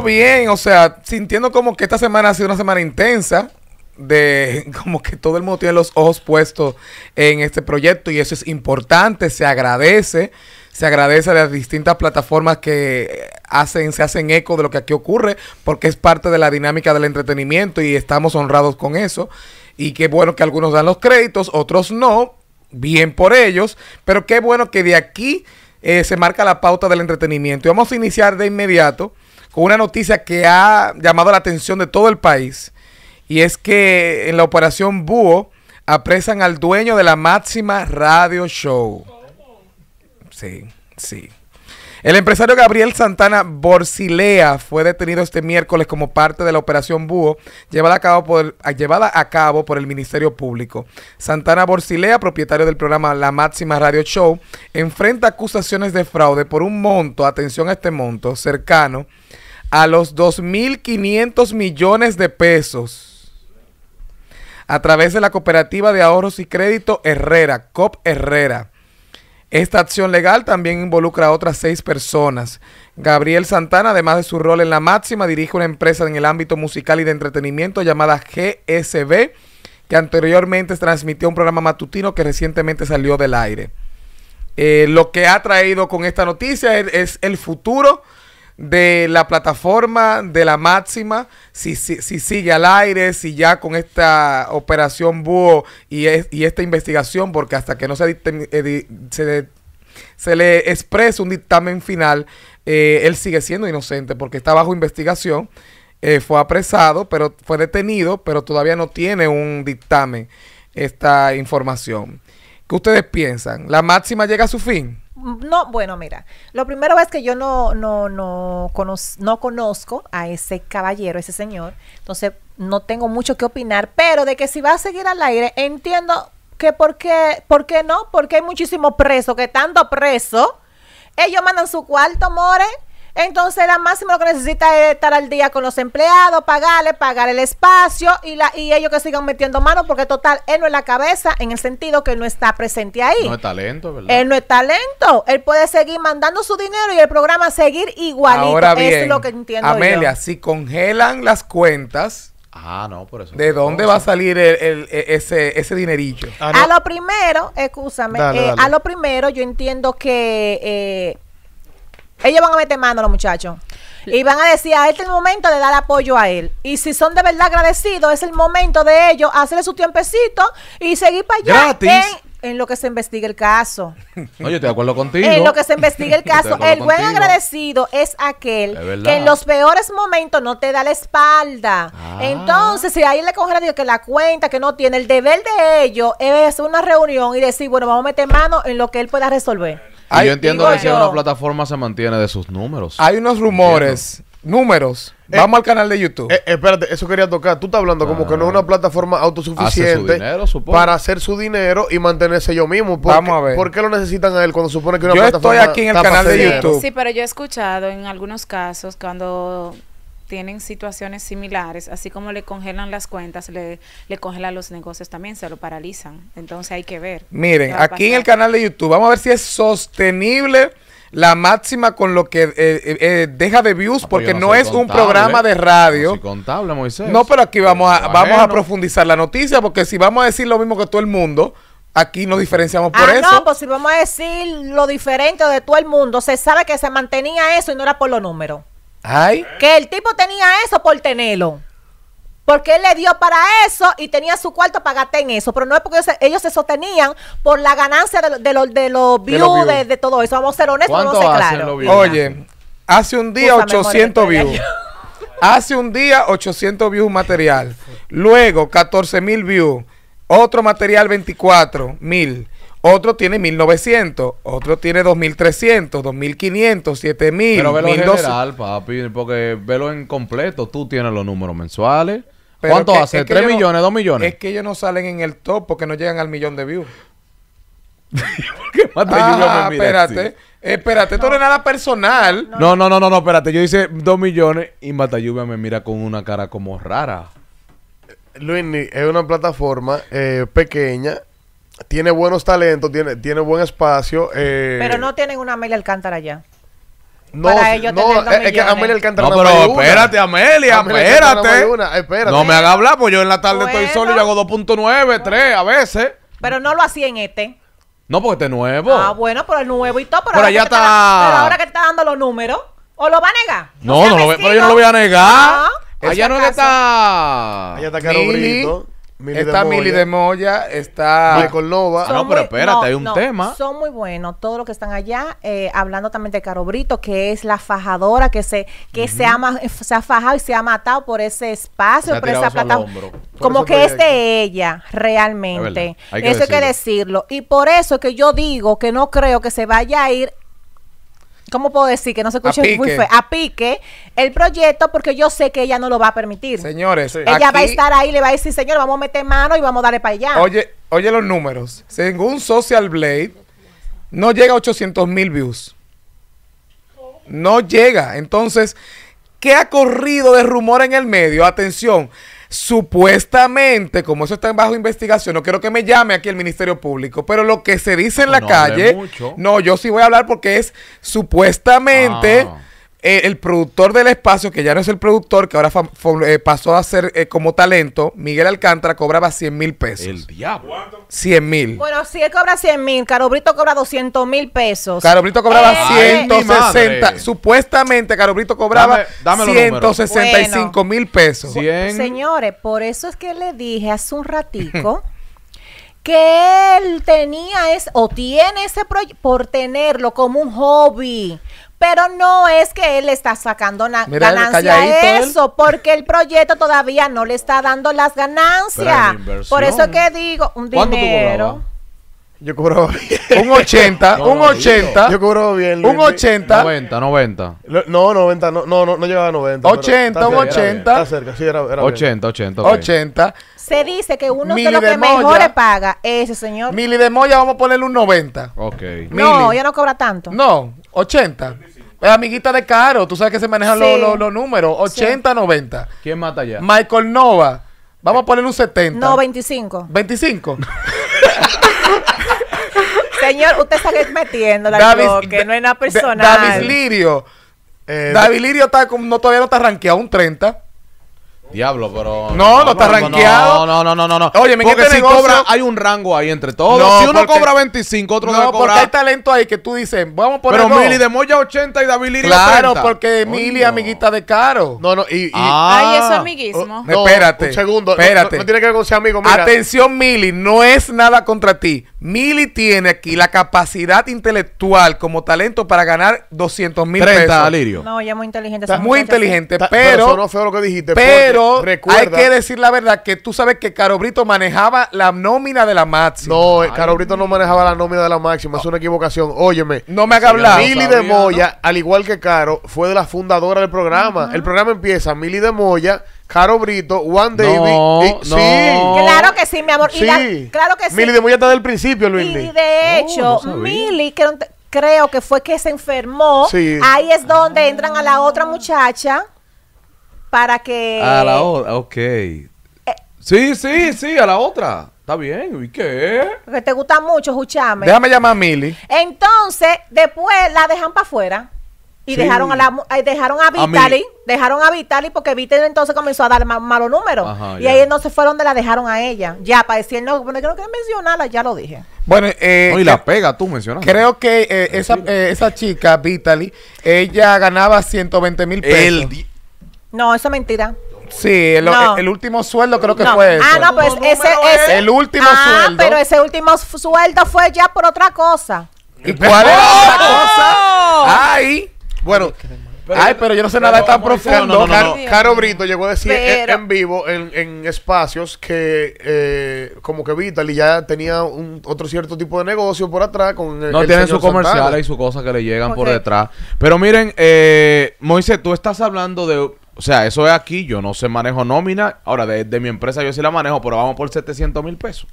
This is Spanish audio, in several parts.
bien, o sea, sintiendo como que esta semana ha sido una semana intensa, de como que todo el mundo tiene los ojos puestos en este proyecto y eso es importante, se agradece, se agradece a las distintas plataformas que hacen, se hacen eco de lo que aquí ocurre, porque es parte de la dinámica del entretenimiento y estamos honrados con eso. Y qué bueno que algunos dan los créditos, otros no, bien por ellos, pero qué bueno que de aquí eh, se marca la pauta del entretenimiento. Y vamos a iniciar de inmediato con una noticia que ha llamado la atención de todo el país. Y es que en la operación Búho apresan al dueño de la máxima radio show. Sí, sí. El empresario Gabriel Santana Borsilea fue detenido este miércoles como parte de la operación Búho llevada a, cabo por, llevada a cabo por el Ministerio Público. Santana Borsilea, propietario del programa La Máxima Radio Show, enfrenta acusaciones de fraude por un monto, atención a este monto, cercano a los 2.500 millones de pesos a través de la Cooperativa de Ahorros y Crédito Herrera, COP Herrera. Esta acción legal también involucra a otras seis personas. Gabriel Santana, además de su rol en la máxima, dirige una empresa en el ámbito musical y de entretenimiento llamada GSB, que anteriormente transmitió un programa matutino que recientemente salió del aire. Eh, lo que ha traído con esta noticia es el futuro de la plataforma de la máxima, si, sigue al aire, si ya con esta operación Búho y, esta investigación, porque hasta que no se, eh, se, le exprese un dictamen final, eh, él sigue siendo inocente porque está bajo investigación. Eh, fue apresado, pero fue detenido, pero todavía no tiene un dictamen esta información. ¿Qué ustedes piensan? ¿La máxima llega a su fin? No, bueno, mira, lo primero es que yo no, no, no, no conozco a ese caballero, ese señor, entonces no tengo mucho que opinar, pero de que si va a seguir al aire, entiendo que por qué, por qué no, porque hay muchísimos presos que tanto preso, ellos mandan su cuarto, more, entonces, la máxima lo que necesita es estar al día con los empleados, pagarle, pagar el espacio y, la, y ellos que sigan metiendo mano, porque total, él no es la cabeza en el sentido que él no está presente ahí. No es talento, ¿verdad? Él no es talento. Él puede seguir mandando su dinero y el programa seguir igualito. Ahora bien, es lo que entiendo Amelia, si congelan las cuentas, Ah, no, por eso. ¿De dónde va a salir e, ese, ese dinerillo? A lo primero, escúchame, eh, a lo primero yo entiendo que eh, ellos van a meter mano los muchachos. Y van a decir, a ah, este es el momento de dar apoyo a él. Y si son de verdad agradecidos, es el momento de ellos hacerle su tiempecito y seguir para allá en lo que se investigue el caso. No, yo estoy de acuerdo contigo. En lo que se investigue el caso. El buen agradecido es aquel que en los peores momentos no te da la espalda. Ah. Entonces, si ahí le coge digo que la cuenta, que no tiene, el deber de ellos es una reunión y decir, bueno, vamos a meter mano en lo que él pueda resolver. yo entiendo que si una plataforma se mantiene de sus números. Hay unos rumores números. Eh, vamos al canal de YouTube. Eh, espérate, eso quería tocar. Tú estás hablando como que no es una ah. plataforma autosuficiente dinero, para hacer su dinero y mantenerse yo mismo. Vamos a ver. ¿Por qué lo necesitan a él cuando supone que una plataforma Yo estoy aquí en el canal de YouTube. Sí, pero yo he escuchado en algunos casos cuando tienen situaciones similares, así como le congelan las cuentas, le, le congelan los negocios también, se lo paralizan. Entonces hay que ver. Miren, aquí en el canal de YouTube, vamos a ver si es sostenible la máxima con lo que eh, eh, eh, deja de views, ah, pues porque no, es un programa de radio. No pero aquí vamos a, vamos a profundizar la noticia, porque si vamos a decir lo mismo que todo el mundo, aquí nos diferenciamos por ah, eso. No, pues si vamos a decir lo diferente de todo el mundo, se sabe que se mantenía eso y no era por los números. Ay. Que el tipo tenía eso por tenerlo. Porque él le dio para eso y tenía su cuarto Pagate en eso. Pero no es porque ellos se, sostenían por la ganancia de, los views, de, los De, todo eso. Vamos a ser honestos, no ser claros. Oye, hace un día 800 este views. hace un día 800 views material. Luego 14 mil views. Otro material 24 mil. Otro tiene 1900, otro tiene 2300, 2500, 7000. Pero velo 1200. en general, papi, porque velo en completo. Tú tienes los números mensuales. ¿Cuántos ¿Cuánto hace? ¿3 millones, dos 2 millones? Es que ellos no salen en el top porque no llegan al millón de views. ¿Por qué me mira espérate. Espérate, esto no es nada personal. No, no, no, no, no, espérate. Yo hice 2 millones y mata lluvia me mira con una cara como rara. Luis, es una plataforma eh, pequeña tiene buenos talentos, tiene, tiene buen espacio. Eh, pero no tienen una Amelia Alcántara ya. No, para es, que Amelia Alcántara no, pero espérate, Amelia, espérate. No, me haga hablar, pues yo en la tarde estoy solo y hago 2.9, 3 a veces. Pero no lo hacía en este. No, porque este es nuevo. Ah, bueno, pero el nuevo y todo. Pero, ahora ya está... pero ahora que está dando los números, ¿o lo va a negar? No, no, pero yo no lo voy a negar. Ah. Allá no está. Allá está Caro Brito está Mili de Moya, está con ah, no, pero espérate, hay un tema. Son muy buenos, todos los que están allá, eh, hablando también de Caro Brito, que es la fajadora que se que se, se ha fajado y se ha matado por ese espacio, por esa plataforma. Como que es de ella, realmente. eso hay que decirlo. Y por eso que yo digo que no creo que se vaya a ir ¿Cómo puedo decir que no se escuche muy feo? A pique el proyecto porque yo sé que ella no lo va a permitir. Señores, ella va a estar ahí, le va a decir, señor, vamos a meter mano y vamos a darle para allá. Oye, oye los números. Según Social Blade, no llega a 800 mil views. No llega. Entonces, ¿qué ha corrido de rumor en el medio? Atención, Supuestamente, como eso está en bajo investigación, no quiero que me llame aquí el Ministerio Público, pero lo que se dice en la calle, no, yo sí voy a hablar porque es supuestamente... Ah. Eh, el productor del espacio, que ya no es el productor, que ahora eh, pasó a ser eh, como talento, Miguel Alcántara cobraba 100 mil pesos. El diablo. 100 mil. Bueno, si él cobra 100 mil, Carobrito cobra 200 mil pesos. Carobrito cobraba 160. Supuestamente Carobrito cobraba 165 mil pesos. Señores, por eso es que le dije hace un ratico. que él tenía es o tiene ese proyecto por tenerlo como un hobby, pero no es que él está sacando ganancias a eso, porque el proyecto todavía no le está dando las ganancias. Por eso que digo, un dinero. Yo cubro bien. Un 80, un 80. Yo, bien. Un 80. 90, 90. No, 90, no, no, no llegaba a 90. 80, un 80. está cerca, sí, era, 80, 80, 80. Se dice que uno de los que mejor le paga Ese señor. Mili de Moya, vamos a ponerle un 90. Ok. No, ya no cobra tanto. No, 80. amiguita de Caro, tú sabes que se manejan los, números. 80, 90. ¿Quién mata ya? Michael Nova. Vamos a ponerle un 70. No, 25. ¿25? Señor, usted está metiendo la que no es una persona. David Lirio. Eh, David Lirio está, no, todavía no está rankeado un 30. Diablo, pero. No, no, está rankeado. No, no, no, no, no. Oye, me porque si cobra, hay un rango ahí entre todos. si uno cobra 25, otro no, cobra. cobrar. porque hay talento ahí que tú dices, vamos a poner. Pero Mili de Moya 80 y David Lirio Claro, porque Mili es amiguita de Caro. No, no, y. y ah. Ay, eso amiguismo. espérate. Un segundo. Espérate. No, tiene que ver con ser amigo. Mira. Atención, Mili, no es nada contra ti. Mili tiene aquí la capacidad intelectual como talento para ganar 200 mil pesos. Alirio. No, ella es muy inteligente. Está muy inteligente, pero, pero... lo que dijiste. Pero hay que decir la verdad que tú sabes que Caro Brito manejaba la nómina de la máxima. No, eh, Caro Brito no manejaba la nómina de la máxima. Es una equivocación. Óyeme. No me haga hablar. Mili de Moya, al igual que Caro, fue de la fundadora del programa. El programa empieza. Mili de Moya... Caro Brito, One David. sí. Claro que sí, mi amor. Sí. claro que sí. Mili de muy está del principio, Luis. Y de hecho, no, creo que fue que se enfermó. Ahí es donde entran a la otra muchacha para que. A la otra, ok. Eh. sí, sí, sí, a la otra. Está bien, ¿y qué? Que te gusta mucho, escuchame. Déjame llamar a Mili. Entonces, después la dejan para afuera. Y dejaron a la, dejaron a Vitaly dejaron a Vitali porque Vitali entonces comenzó a dar malos números. y ahí ahí entonces fue donde la dejaron a ella. Ya, para no bueno, creo que mencionarla, ya lo dije. Bueno, eh, y la eh, pega tú mencionas. Creo que eh, esa, eh, esa chica, Vitaly, ella ganaba 120 mil pesos. no, eso es mentira. Sí, el, último sueldo creo que fue. Eso. Ah, no, pues ese, ese, El último ah, pero ese último sueldo fue ya por otra cosa. ¿Y cuál es otra cosa? ¡Oh! ¡Ay! Bueno, ay, pero yo no sé nada tan profundo. Caro Brito llegó a decir en, vivo, en, espacios, que eh, como que Vitaly ya tenía un, otro cierto tipo de negocio por atrás. con No, tiene tienen sus comerciales y sus cosas que le llegan por detrás. Pero miren, eh, Moisés, tú estás hablando de o sea, eso es aquí, yo no sé manejo nómina. Ahora, de, de, mi empresa yo sí la manejo, pero vamos por 700 mil pesos.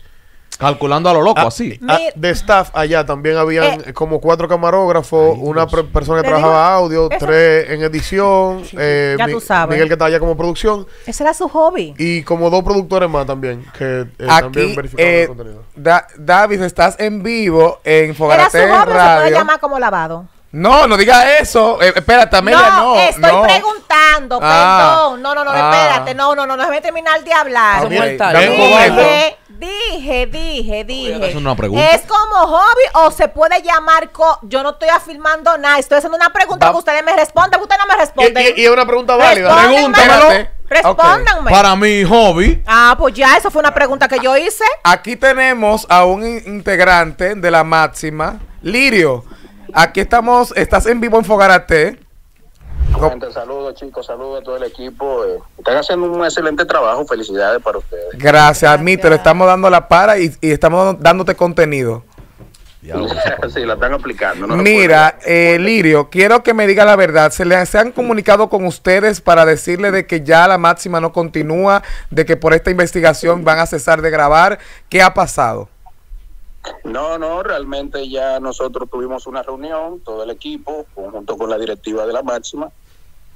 Calculando a lo loco, ah, así. Ah, de staff allá también habían eh. como cuatro camarógrafos, una persona que trabajaba audio, tres en edición, eh, ya tú sabes. Miguel que estaba allá como producción. Ese era su hobby. Y como dos productores más también, que eh, también verificaban el eh, contenido. David, estás en vivo en Fogarate Era Radio. como lavado. No, no diga eso. Eh, espérate, no. no estoy preguntando, ah. perdón. No, no, no, ah. espérate. No, no, no, no, déjame terminar de hablar. Okay. ¿eh? Dije, dije, dije, Es pregunta. ¿Es como hobby o se puede llamar co Yo no estoy afirmando nada. Estoy haciendo una pregunta que ustedes me respondan, que ustedes no me responden. Y es una pregunta válida. Pregúntamelo. Respóndanme. Para mi hobby. Ah, pues ya, eso fue una pregunta que yo hice. Aquí tenemos a un integrante de la máxima, Lirio. Aquí estamos, estás en vivo en Fogarate. saludos chicos, saludos a todo el equipo. Eh, están haciendo un excelente trabajo, felicidades para ustedes. Gracias, Mí, te estamos dando la para y, estamos dándote contenido. sí, la están aplicando. Mira, eh, Lirio, quiero que me diga la verdad. ¿Se, le, han comunicado con ustedes para decirle de que ya la máxima no continúa, de que por esta investigación van a cesar de grabar? ¿Qué ha pasado? No, no, realmente ya nosotros tuvimos una reunión, todo el equipo, junto con la directiva de la máxima,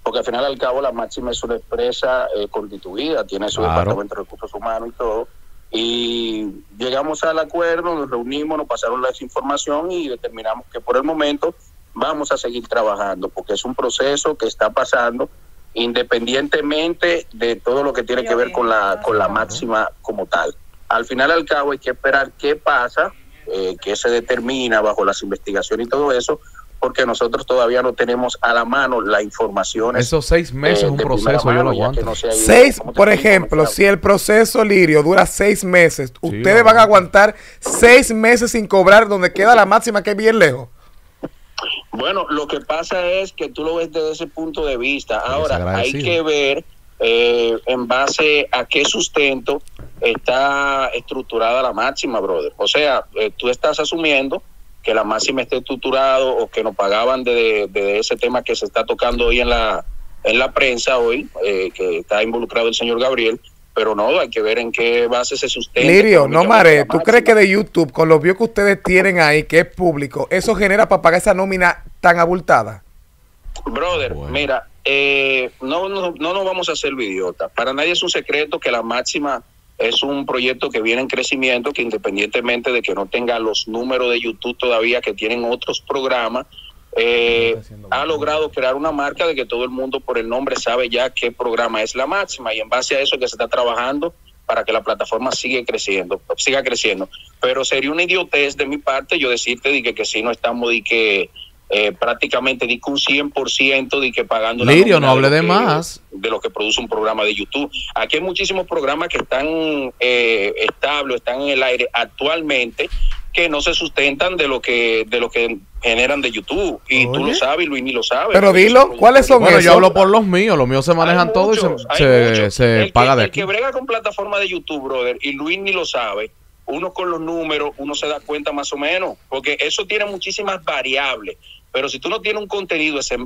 porque al final al cabo la máxima es una empresa eh, constituida, tiene su departamento de recursos humanos y todo. Y llegamos al acuerdo, nos reunimos, nos pasaron la información y determinamos que por el momento vamos a seguir trabajando, porque es un proceso que está pasando independientemente de todo lo que tiene que ver con la, con la máxima como tal. Al final al cabo hay que esperar qué pasa eh, que se determina bajo las investigaciones y todo eso, porque nosotros todavía no tenemos a la mano la información. Esos seis eh, meses es un proceso, yo lo aguanto. seis, por ejemplo, si el proceso Lirio dura seis meses, ustedes van a aguantar seis meses sin cobrar, donde queda la máxima que es bien lejos. Bueno, lo que pasa es que tú lo ves desde ese punto de vista. Ahora, hay que ver eh, en base a qué sustento está estructurada la máxima, brother. O sea, eh, tú estás asumiendo que la máxima esté estructurada o que nos pagaban de, ese tema que se está tocando hoy en la, en la prensa, hoy, eh, que está involucrado el señor Gabriel. Pero no, hay que ver en qué base se sustenta. Lirio, no mare, ¿tú crees que de YouTube, con los views que ustedes tienen ahí, que es público, eso genera para pagar esa nómina tan abultada? Brother, mira, eh, no, no, no nos vamos a hacer idiota. Para nadie es un secreto que la máxima es un proyecto que viene en crecimiento, que independientemente de que no tenga los números de YouTube todavía que tienen otros programas, eh, ha logrado crear una marca de que todo el mundo por el nombre sabe ya qué programa es la máxima y en base a eso que se está trabajando para que la plataforma siga creciendo, siga creciendo. Pero sería una idiotez de mi parte yo decirte de que, si no estamos y que eh, prácticamente dijo un 100% de que pagando no hable de, más de lo que produce un programa de YouTube. Aquí hay muchísimos programas que están eh, estables, están en el aire actualmente que no se sustentan de lo que de lo que generan de YouTube y tú lo sabes y Luis ni lo sabe. Pero dilo, ¿cuáles son? Bueno, yo hablo por los míos, los míos se manejan todos y se, se, paga de El que brega con plataforma de YouTube, brother, y Luis ni lo sabe, uno con los números, uno se da cuenta más o menos, porque eso tiene muchísimas variables. Pero si tú no tienes un contenido ese,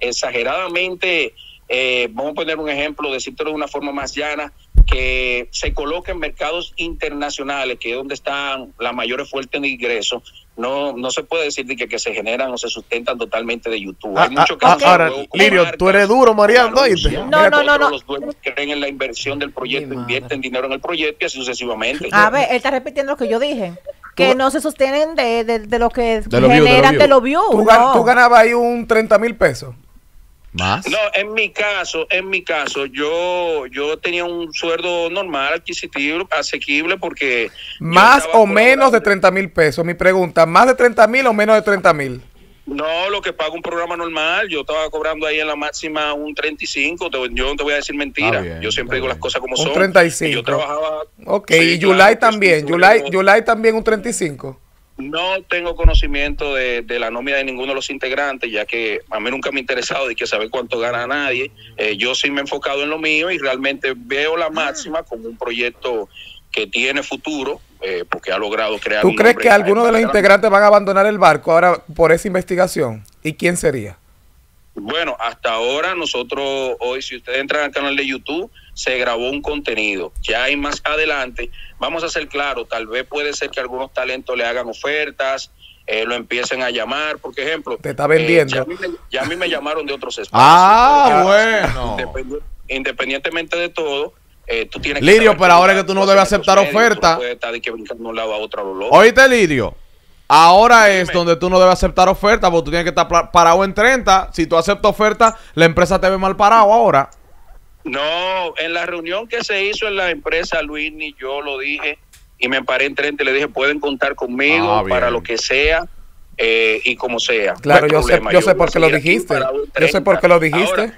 exageradamente, eh, vamos a poner un ejemplo, decirlo de una forma más llana, que se coloque en mercados internacionales, que es donde están las mayores fuertes de ingresos, no, no se puede decir que, se generan o se sustentan totalmente de YouTube. Ah, ah, ah, ahora, Lirio, tú eres duro, Mariano. no, no, no. Los dueños creen en la inversión del proyecto, invierten dinero en el proyecto y así sucesivamente. A ver, él está repitiendo lo que yo dije que no se sostienen de, lo que generan de lo vio Tú, ganabas ahí un 30 mil pesos. ¿Más? No, en mi caso, en mi caso, yo, yo tenía un sueldo normal, adquisitivo, asequible, porque... Más o menos de 30 mil pesos, mi pregunta, ¿más de 30 mil o menos de 30 mil? No, lo que paga un programa normal, yo estaba cobrando ahí en la máxima un 35, yo no te voy a decir mentira, ah, yo siempre digo las cosas como son. Un 35. yo trabajaba... Ok, y July también, July, también un 35. No tengo conocimiento de, la nómina de ninguno de los integrantes, ya que a mí nunca me ha interesado de que saber cuánto gana nadie. Eh, yo sí me he enfocado en lo mío y realmente veo la ah. máxima como un proyecto que tiene futuro, eh, porque ha logrado crear... ¿Tú crees que algunos de los integrantes van a abandonar el barco ahora por esa investigación? ¿Y quién sería? Bueno, hasta ahora nosotros, hoy si ustedes entran al canal de YouTube, se grabó un contenido. Ya hay más adelante, vamos a ser claros, tal vez puede ser que algunos talentos le hagan ofertas, eh, lo empiecen a llamar, por ejemplo. Te está vendiendo. Eh, ya, a mí, me llamaron de otros espacios. Ah, bueno. Independientemente de todo, eh, Lirio, pero ahora que tú no debes aceptar oferta. Oíste, Lirio. Ahora es donde tú no debes aceptar oferta porque tú tienes que estar parado en 30. Si tú aceptas oferta, la empresa te ve mal parado ahora. No, en la reunión que se hizo en la empresa, Luis ni yo lo dije y me paré en 30 y le dije, pueden contar conmigo ah, para lo que sea eh, y como sea. Claro, yo, sé, yo, por qué lo dijiste. Yo sé por qué lo dijiste.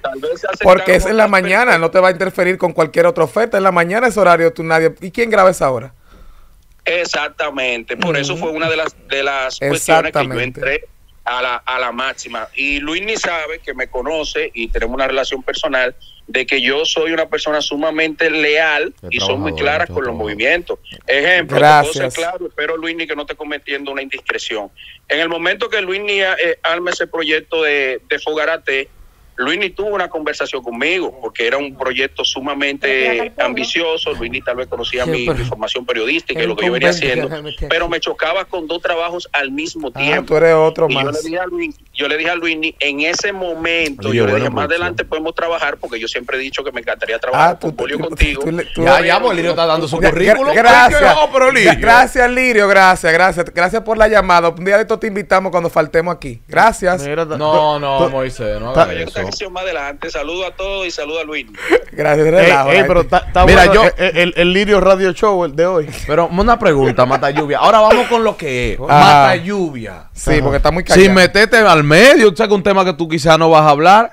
porque es en la mañana, no te va a interferir con cualquier otra oferta. En la mañana es horario, tú nadie. ¿Y quién graba esa hora? Exactamente, por eso fue mm. una de las, de las cuestiones que yo entré a la, a la máxima. Y Luis ni sabe que me conoce y tenemos una relación personal de que yo soy una persona sumamente leal y son muy claras con los movimientos. Ejemplo, Gracias. claro, espero Luisni que no esté cometiendo una indiscreción. En el momento que Luisni eh, arme ese proyecto de, de Fogarate, Luini tuvo una conversación conmigo porque era un proyecto sumamente ambicioso. Luini tal vez conocía mi, formación periodística y lo que yo venía haciendo, pero me chocaba con dos trabajos al mismo tiempo. otro Yo le dije a Luini, en ese momento, yo, le dije más adelante podemos trabajar porque yo siempre he dicho que me encantaría ah, trabajar ah, con contigo. ya, ya, Lirio está dando su currículum. Gracias, Lirio. gracias, Lirio, gracias, gracias, gracias por la llamada. Un día de esto te invitamos cuando faltemos aquí. Gracias. no, no, Moisés, no hagas Saludos más adelante. Saludo a todos y saludo a Luis. Gracias, Mira, yo, el, Lirio Radio Show, el de hoy. Pero una pregunta, Mata Lluvia. Ahora vamos con lo que es. Ah. Mata Lluvia. Sí, porque está muy callado. Si metete al medio, o un tema que tú quizás no vas a hablar.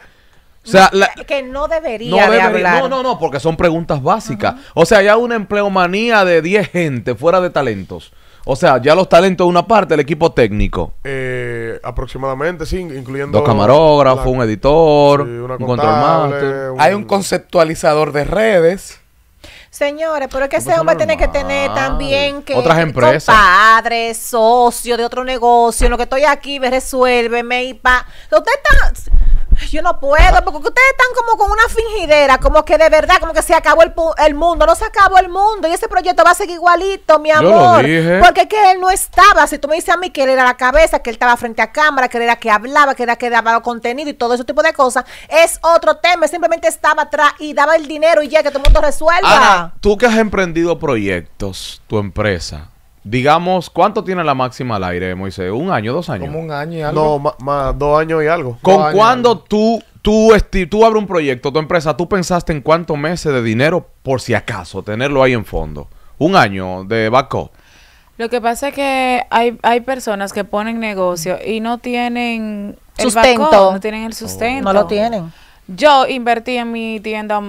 O sea, que no debería, no hablar. No, no, no, porque son preguntas básicas. O sea, ya una empleomanía de 10 gente fuera de talentos. O sea, ya los talentos de una parte, el equipo técnico. Eh, aproximadamente, sí, incluyendo... Dos camarógrafos, un editor, un control Hay un conceptualizador de redes. Señores, pero es que ese hombre tiene que tener también que otras empresas, padres, socio de otro negocio, en lo que estoy aquí, me resuélveme y pa. Usted está yo no puedo, porque ustedes están como con una fingidera, como que de verdad, como que se acabó el, el mundo, no se acabó el mundo, y ese proyecto va a seguir igualito, mi amor. Porque es Porque que él no estaba, si tú me dices a mí que él era la cabeza, que él estaba frente a cámara, que él era que hablaba, que era que daba contenido y todo ese tipo de cosas, es otro tema, simplemente estaba atrás y daba el dinero y ya que todo el mundo resuelva. tú que has emprendido proyectos, tu empresa, digamos, ¿cuánto tiene la máxima al aire, Moisés? ¿Un año, dos años? Como un año y algo. No, más, dos años y algo. ¿Con cuándo tú, tú, tú abres un proyecto, tu empresa, tú pensaste en cuántos meses de dinero, por si acaso, tenerlo ahí en fondo? ¿Un año de backup? Lo que pasa es que hay, hay personas que ponen negocio y no tienen el sustento. no tienen el oh. sustento. no lo tienen. Yo invertí en mi tienda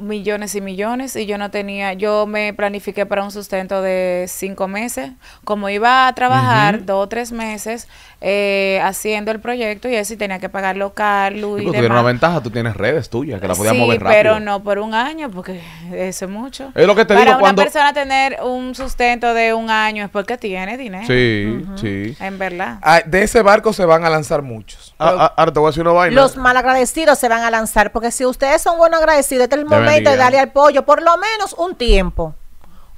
millones y millones y yo no tenía, yo me planifiqué para un sustento de cinco meses, como iba a trabajar dos o tres meses, eh, haciendo el proyecto y eso tenía que pagar local, luz una ventaja, tú tienes redes tuyas que la podías mover rápido. pero no por un año porque eso es mucho. Es lo que te Para una persona tener un sustento de un año es porque tiene dinero. Sí, sí. En verdad. Ah, de ese barco se van a lanzar muchos. Ah, ah, ahora te voy a decir una vaina. Los malagradecidos se van a lanzar porque si ustedes son buenos agradecidos, este es el momento darle al pollo por lo menos un tiempo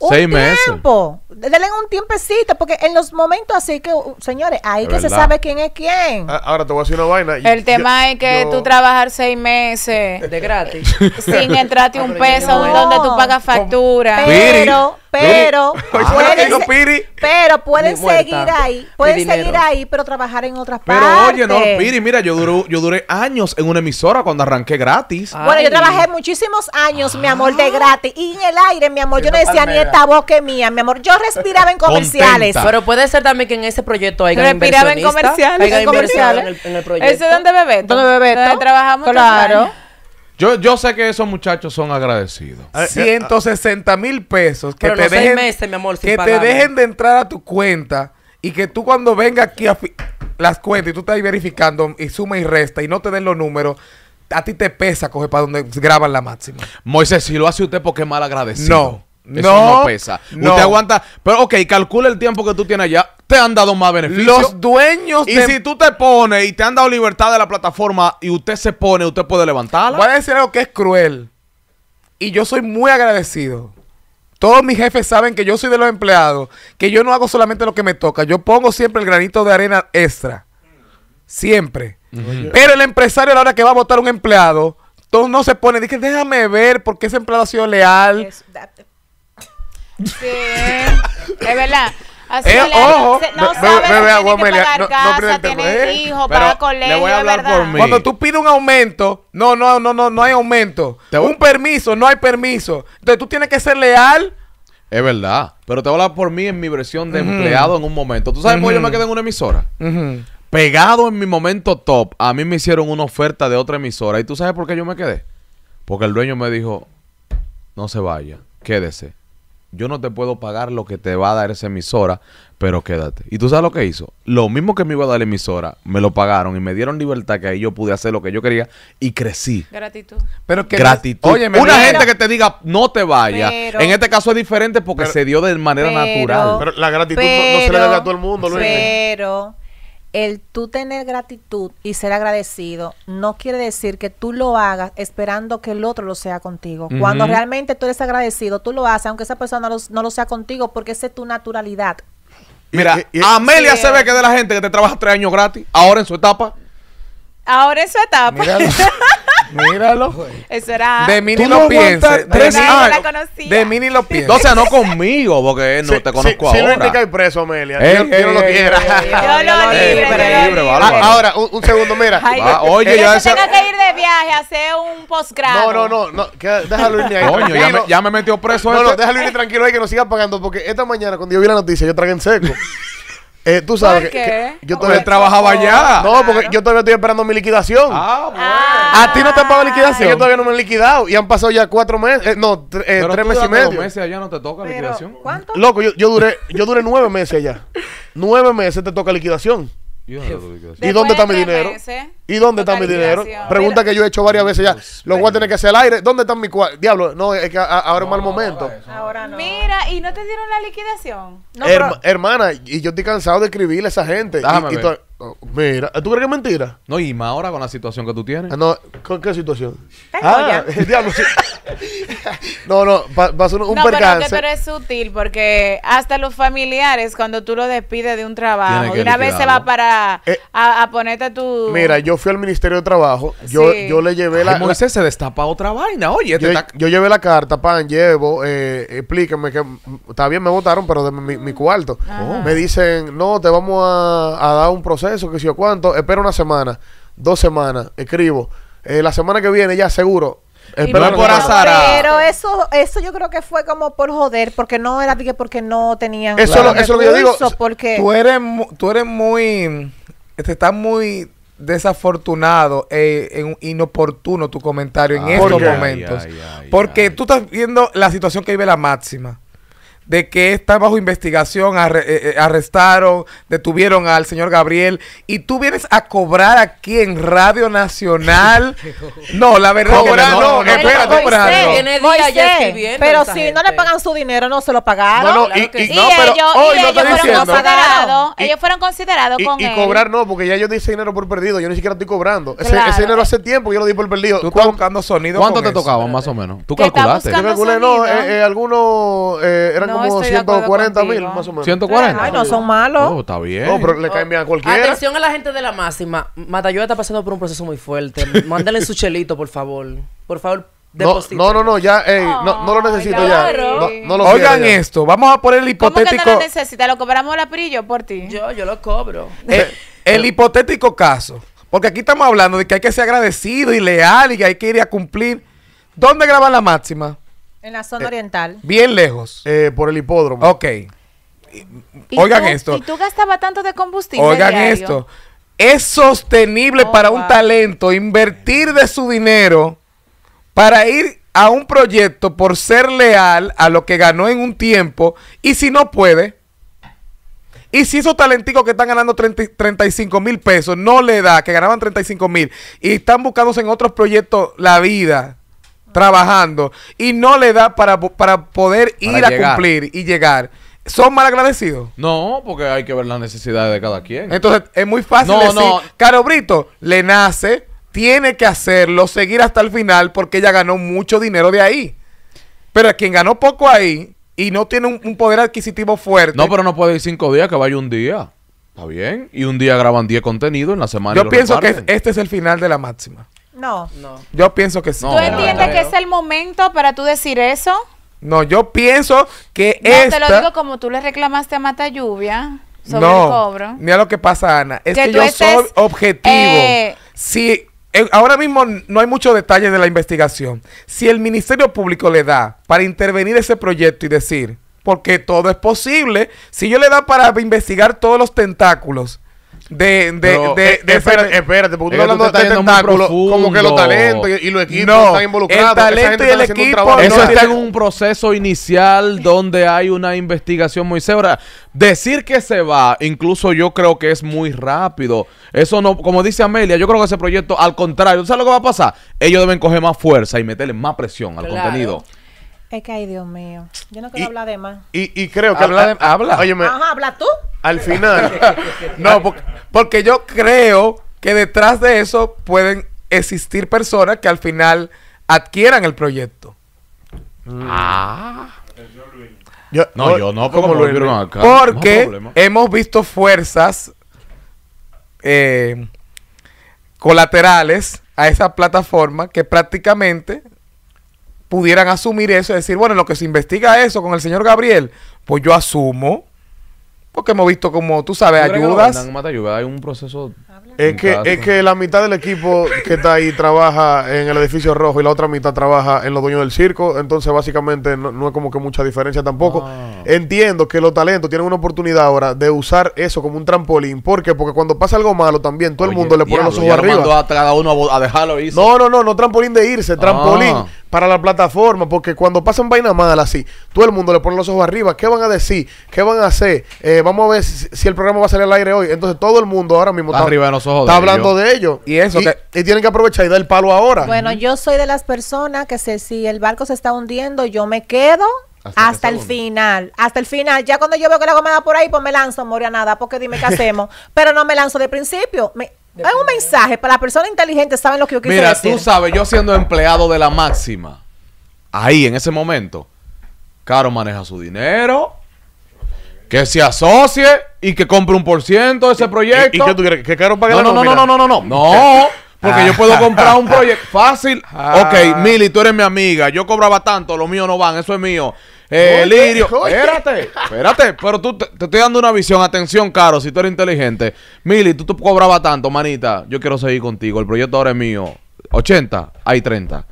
un Seis tiempo. Meses. Denle un tiempecito, porque en los momentos así que, uh, señores, ahí que se sabe quién es quién. Ah, ahora te voy a decir una vaina. El tema es que tú trabajar seis meses De gratis. sin entrarte un peso donde tú pagas factura. Pero, pero pueden, pero pueden seguir ahí, pueden seguir ahí, pero trabajar en otras partes. Pero oye, no, Piri, mira, yo duré, yo duré años en una emisora cuando arranqué gratis. Bueno, yo trabajé muchísimos años, mi amor, de ah. gratis. Y en el aire, mi amor, yo, no decía ni esta voz que mía, mi amor. Yo respiraba en comerciales. Pero puede ser también que en ese proyecto hay Respiraba en comerciales. en, comerciales. En, el, proyecto. Ese es donde bebé. Donde bebé. trabajamos. Claro. Yo, yo sé que esos muchachos son agradecidos. 160 eh, eh, mil pesos. Que, te, dejen, amor, que te dejen de entrar a tu cuenta y que tú cuando vengas aquí a las cuentas y tú estás verificando y suma y resta y no te den los números, a ti te pesa coger para donde graban la máxima. Moisés, si lo hace usted porque es mal agradecido. No no, no pesa. Usted aguanta. Pero ok, calcula el tiempo que tú tienes allá. Te han dado más beneficios. Los dueños Y si tú te pones y te han dado libertad de la plataforma y usted se pone, usted puede levantarla. Voy a decir algo que es cruel. Y yo soy muy agradecido. Todos mis jefes saben que yo soy de los empleados, que yo no hago solamente lo que me toca. Yo pongo siempre el granito de arena extra. Siempre. Pero el empresario a la hora que va a votar un empleado, todo no se pone, dice, déjame ver porque ese empleado ha sido leal. Sí, ¿eh? es verdad. Así eh, ojo, no sabe agua tiene no, Cuando tú pides un aumento, no, no, no, no, no hay aumento. un permiso, no hay permiso. Entonces tú tienes que ser leal. Es verdad, pero te voy a hablar por mí en mi versión de empleado en un momento. ¿Tú sabes por qué yo me quedé en una emisora? Pegado en mi momento top, a mí me hicieron una oferta de otra emisora. ¿Y tú sabes por qué yo me quedé? Porque el dueño me dijo, no se vaya, quédese yo no te puedo pagar lo que te va a dar esa emisora, pero quédate. Y tú sabes lo que hizo. Lo mismo que me iba a dar la emisora, me lo pagaron y me dieron libertad que ahí yo pude hacer lo que yo quería y crecí. Gratitud. Pero que gratitud. Oye, una gente que te diga no te vayas. En este caso es diferente porque se dio de manera natural. Pero la gratitud no, se le da a todo el mundo, Luis. Pero el tú tener gratitud y ser agradecido no quiere decir que tú lo hagas esperando que el otro lo sea contigo. Cuando realmente tú eres agradecido, tú lo haces, aunque esa persona no lo, sea contigo, porque esa es tu naturalidad. Mira, Amelia se ve que de la gente que te trabaja tres años gratis, ahora en su etapa. Ahora en su etapa. Míralo. Eso era. De mí ni lo pienses. De mí ni lo pienses. O sea, no conmigo, porque no te conozco ahora. Si no indica el preso, Amelia. yo, no lo quiera. Yo lo libre. Ahora, un segundo, mira. Oye, yo tengo que ir de viaje, hacer un postgrado. No, no, no. Déjalo ir ahí. Coño, ya me metió preso. No, no, este. déjalo ir tranquilo ahí que nos siga pagando, porque esta mañana cuando yo vi la noticia, yo tragué en seco. Eh, tú sabes ¿Por qué? que, yo todavía trabajaba oh. allá. No, porque yo todavía estoy esperando mi liquidación. Ah, ah. a ti no te pagado liquidación. Yo todavía no me he liquidado y han pasado ya cuatro meses, eh, no, eh, tres meses y medio dos meses allá no te toca liquidación. ¿Cuánto? Loco, yo, yo duré, yo duré nueve meses allá. Nueve meses te toca liquidación. ¿Y dónde, está mi dinero? ¿Y dónde está mi dinero? Pregunta que yo he hecho varias veces ya. Pues, Lo voy a tener que hacer al aire. ¿Dónde está mi cuarto? Diablo, no, es que ahora es mal momento. ahora no. Mira, ¿y no te dieron la liquidación? hermana, y yo estoy cansado de escribirle a esa gente. Oh, mira, ¿tú crees que es mentira? No, y más ahora con la situación que tú tienes. Ah, no, ¿con qué situación? Ah, no, no, va, a un no, Pero, es sutil porque hasta los familiares, cuando tú lo despides de un trabajo, y una vez se va para eh. a, ponerte tu. Mira, yo fui al Ministerio de Trabajo, yo, yo le llevé la. Moisés se destapa otra vaina, oye. Este yo, llevé la carta, pan, llevo, eh, explíqueme que está bien, me votaron, pero de mi, cuarto. Me dicen, no, te vamos a dar un proceso eso, que si yo cuánto, espero una semana, dos semanas, escribo. Eh, la semana que viene ya seguro. Espero por Pero eso, eso yo creo que fue como por joder, porque no era porque no tenían. Eso, eso lo que yo digo. Porque... Tú, eres, tú eres muy. Te estás muy desafortunado e, inoportuno tu comentario en ah, estos momentos. porque tú estás viendo la situación que vive la máxima de que está bajo investigación, eh, eh, arrestaron, detuvieron al señor Gabriel y tú vienes a cobrar aquí en Radio Nacional. no, la verdad no, no, no, Moisés, pero si no le pagan su dinero no se lo pagaron. y, no, pero ellos, y ellos fueron considerados, ellos fueron considerados con y, cobrar no, porque ya yo di ese dinero por perdido, yo ni siquiera estoy cobrando. Ese, dinero hace tiempo yo lo di por perdido. estás buscando sonido ¿Cuánto te tocaba más o menos? Tú calculaste. calculé, no, eh, algunos eran no, como 140 mil, más o menos. 140. Ay, no son malos. No, oh, está bien. No, pero le caen bien a cualquiera. Atención a la gente de la máxima. yo está pasando por un proceso muy fuerte. Mándale su chelito, por favor. Por favor, no, no, no, no, ya, no, no, lo necesito ya. No, no lo Oigan esto, vamos a poner el hipotético. ¿Cómo que no lo necesita? ¿Lo cobramos la prillo por ti? Yo, yo lo cobro. Eh, el hipotético caso, porque aquí estamos hablando de que hay que ser agradecido y leal y que hay que ir a cumplir. ¿Dónde graban la máxima? En la zona eh, oriental. Bien lejos. Eh, por el hipódromo. Ok. Oigan esto. ¿Y tú gastabas tanto de combustible? Oigan esto. Es sostenible oh, para un talento invertir de su dinero para ir a un proyecto por ser leal a lo que ganó en un tiempo y si no puede. Y si esos talenticos que están ganando 30, 35 mil pesos no le da, que ganaban 35 mil y están buscándose en otros proyectos la vida, trabajando y no le da para, para poder ir a cumplir y llegar. ¿Son mal agradecidos? No, porque hay que ver las necesidades de cada quien. Entonces, es muy fácil decir, Caro Brito, le nace, tiene que hacerlo, seguir hasta el final, porque ella ganó mucho dinero de ahí. Pero quien ganó poco ahí y no tiene un, poder adquisitivo fuerte. No, pero no puede ir cinco días, que vaya un día. Está bien. Y un día graban diez contenidos en la semana. Yo pienso que este es el final de la máxima. No. Yo pienso que sí. ¿Tú entiendes que es el momento para tú decir eso? No, yo pienso que no, te lo digo como tú le reclamaste a Mata Lluvia sobre el cobro. Mira lo que pasa, Ana. Es que, yo soy objetivo. Eh, si eh, ahora mismo no hay mucho detalle de la investigación. Si el Ministerio Público le da para intervenir ese proyecto y decir, porque todo es posible, si yo le da para investigar todos los tentáculos de, de, de, eh, espérate, porque tú estás hablando de tentáculos, como que los talentos y, los equipos están involucrados. El talento y el equipo. Eso está en un proceso inicial donde hay una investigación muy severa. Decir que se va, incluso yo creo que es muy rápido. Eso no, como dice Amelia, yo creo que ese proyecto, al contrario, ¿sabes lo que va a pasar? Ellos deben coger más fuerza y meterle más presión al contenido. Es que, ay, Dios mío. Yo no quiero hablar de más. Y, y creo que. Habla. habla. Ajá, habla tú. Al final. no, porque, yo creo que detrás de eso pueden existir personas que al final adquieran el proyecto. Ah. Yo, no, yo no, como lo vieron acá. Porque hemos visto fuerzas eh, colaterales a esa plataforma que prácticamente pudieran asumir eso y decir, bueno, lo que se investiga eso con el señor Gabriel, pues yo asumo, porque hemos visto como, tú sabes, ayudas. Hay un proceso... Es que, es que la mitad del equipo que está ahí trabaja en el edificio rojo y la otra mitad trabaja en los dueños del circo. Entonces, básicamente, no, es como que mucha diferencia tampoco. Ah. Entiendo que los talentos tienen una oportunidad ahora de usar eso como un trampolín. ¿Por qué? Porque cuando pasa algo malo también, todo el mundo le pone los ojos arriba. No, dejarlo no, no, no, trampolín de irse, trampolín. Ah para la plataforma, porque cuando pasan vainas malas así, todo el mundo le pone los ojos arriba, ¿qué van a decir? ¿Qué van a hacer? Eh, vamos a ver si, el programa va a salir al aire hoy. Entonces todo el mundo ahora mismo está, arriba los hablando de ellos. Y eso y, tienen que aprovechar y dar el palo ahora. Bueno, yo soy de las personas que sé, si el barco se está hundiendo, yo me quedo hasta, el final, hasta el final. Ya cuando yo veo que la goma por ahí, pues me lanzo, moría nada, porque dime qué hacemos. Pero no me lanzo de principio. Me, es un mensaje para la persona inteligente, saben lo que yo quiero decir. Mira, tú sabes, yo siendo empleado de la máxima, ahí en ese momento, Caro maneja su dinero, que se asocie y que compre un por ciento de ese proyecto. ¿Y, qué tú quieres? ¿Que Caro pague no, no, no, no, no, no, no, no. Porque yo puedo comprar un ah. proyecto fácil. ok, ah. Mili, tú eres mi amiga. Yo cobraba tanto, lo mío no van, eso es mío. Elirio, espérate, espérate. Pero tú te, estoy dando una visión. Atención, Caro, si tú eres inteligente. Mili, tú te cobrabas tanto, manita. Yo quiero seguir contigo. El proyecto ahora es mío. 80, hay 30.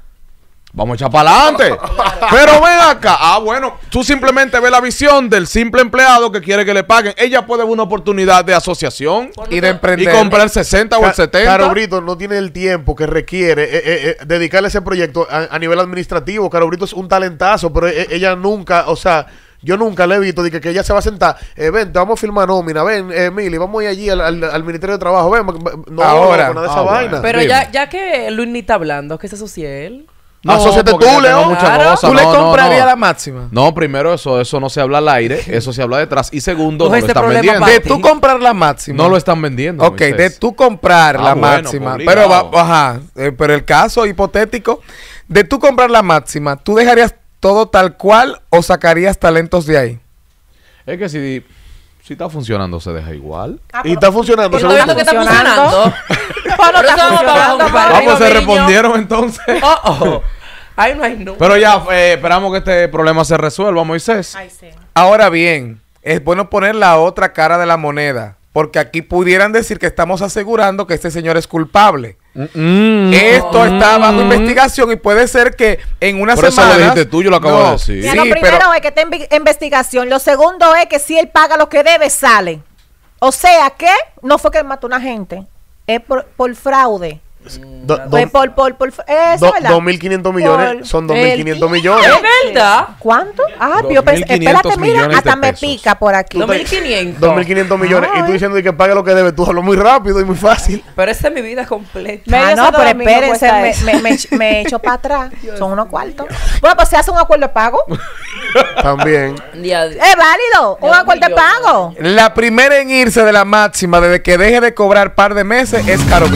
Vamos a echar para adelante. Pero ven acá. Ah, bueno, tú simplemente ves la visión del simple empleado que quiere que le paguen. Ella puede ver una oportunidad de asociación y de emprender. Y comprar el 60 o el 70. Caro Brito no tiene el tiempo que requiere eh, eh, eh, dedicarle ese proyecto a, nivel administrativo. Caro Brito es un talentazo, pero e, e, ella nunca, o sea. Yo nunca le he visto que, ella se va a sentar. ven, te vamos a firmar nómina. Ven, Emily, vamos a ir allí al, Ministerio de Trabajo. Ven, no, ahora, de ah, Pero ya, ya que Luis ni está hablando, que se social. él. No, ah, te tú, León. Claro. ¿Tú le comprarías la máxima? No, primero eso, eso no se habla al aire, eso se habla detrás. Y segundo, pues no, lo este están vendiendo. De tú comprar la máxima. No lo están vendiendo. Ok, de tú comprar ah, la máxima. Pero, ajá, eh, pero el caso hipotético, de tú comprar la máxima, ¿tú dejarías todo tal cual o sacarías talentos de ahí? Es que si, si está funcionando, se deja igual. Ah, y está funcionando, ¿Y ¿Qué está funcionando. Vamos, se respondieron entonces. Oh, oh, oh. Pero ya, eh, esperamos que este problema se resuelva, Moisés. Ahora bien, es bueno poner la otra cara de la moneda. Porque aquí pudieran decir que estamos asegurando que este señor es culpable. Esto está bajo investigación y puede ser que en una semana. lo primero es que está en investigación. Lo segundo es que si él paga lo que debe, sale. O sea que no fue que mató a una gente por, por fraude 2.500 mm. pues millones son 2.500 millones. ¿Es verdad? ¿Cuánto? Ah, yo pensé, espérate, mira, hasta me pica por aquí. 2.500. 2.500 millones. Y tú diciendo que pague lo que debe, tú hablas muy rápido y muy fácil. Pero esa es mi vida completa. Ah, no, pero espérense, me, echo para atrás. son unos cuartos. Bueno, pues se hace un acuerdo de pago. También. Es válido, un acuerdo de pago. La primera en irse de la máxima desde que deje de cobrar par de meses es Caro